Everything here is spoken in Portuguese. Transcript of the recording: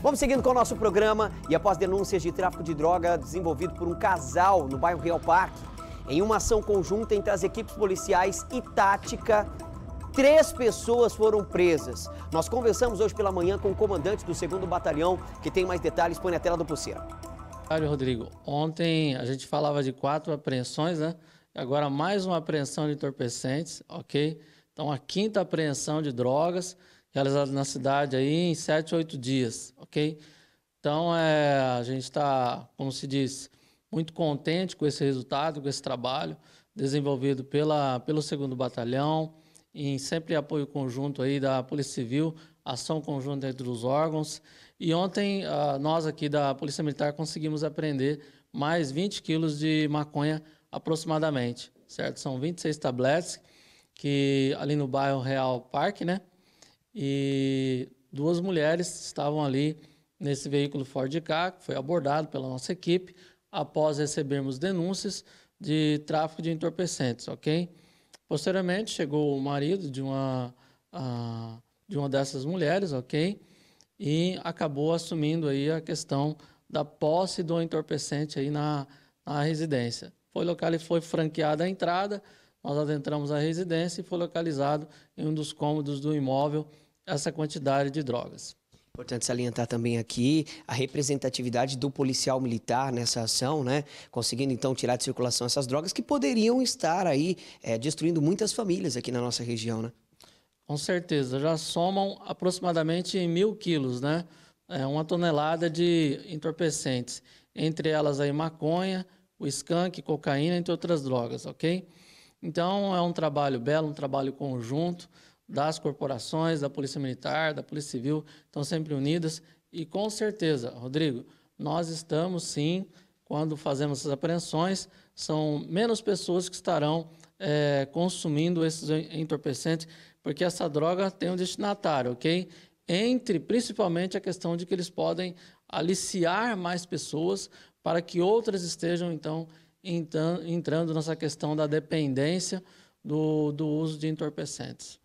Vamos seguindo com o nosso programa e após denúncias de tráfico de droga desenvolvido por um casal no bairro Real Parque, em uma ação conjunta entre as equipes policiais e tática, três pessoas foram presas. Nós conversamos hoje pela manhã com o comandante do 2 Batalhão, que tem mais detalhes, põe na tela do Pulseira. Olha, Rodrigo, ontem a gente falava de quatro apreensões, né? Agora mais uma apreensão de entorpecentes, ok? Então a quinta apreensão de drogas realizado na cidade aí em sete, oito dias, ok? Então, é, a gente está, como se diz, muito contente com esse resultado, com esse trabalho desenvolvido pela, pelo 2 Batalhão, em sempre apoio conjunto aí da Polícia Civil, ação conjunta entre os órgãos. E ontem, ah, nós aqui da Polícia Militar conseguimos apreender mais 20 quilos de maconha aproximadamente, certo? São 26 tabletes que ali no bairro Real Parque, né? e duas mulheres estavam ali nesse veículo Ford K, que foi abordado pela nossa equipe após recebermos denúncias de tráfico de entorpecentes, ok? Posteriormente, chegou o marido de uma, a, de uma dessas mulheres, ok? E acabou assumindo aí a questão da posse do entorpecente aí na, na residência. Foi local e foi franqueada a entrada, nós adentramos a residência e foi localizado em um dos cômodos do imóvel essa quantidade de drogas. Importante salientar também aqui a representatividade do policial militar nessa ação, né? Conseguindo então tirar de circulação essas drogas que poderiam estar aí é, destruindo muitas famílias aqui na nossa região, né? Com certeza, já somam aproximadamente mil quilos, né? É uma tonelada de entorpecentes, entre elas aí maconha, o skunk, cocaína, entre outras drogas, ok? Então é um trabalho belo, um trabalho conjunto das corporações, da Polícia Militar, da Polícia Civil, estão sempre unidas. E com certeza, Rodrigo, nós estamos sim, quando fazemos essas apreensões, são menos pessoas que estarão é, consumindo esses entorpecentes, porque essa droga tem um destinatário, ok? Entre principalmente a questão de que eles podem aliciar mais pessoas para que outras estejam, então, entrando nessa questão da dependência do, do uso de entorpecentes.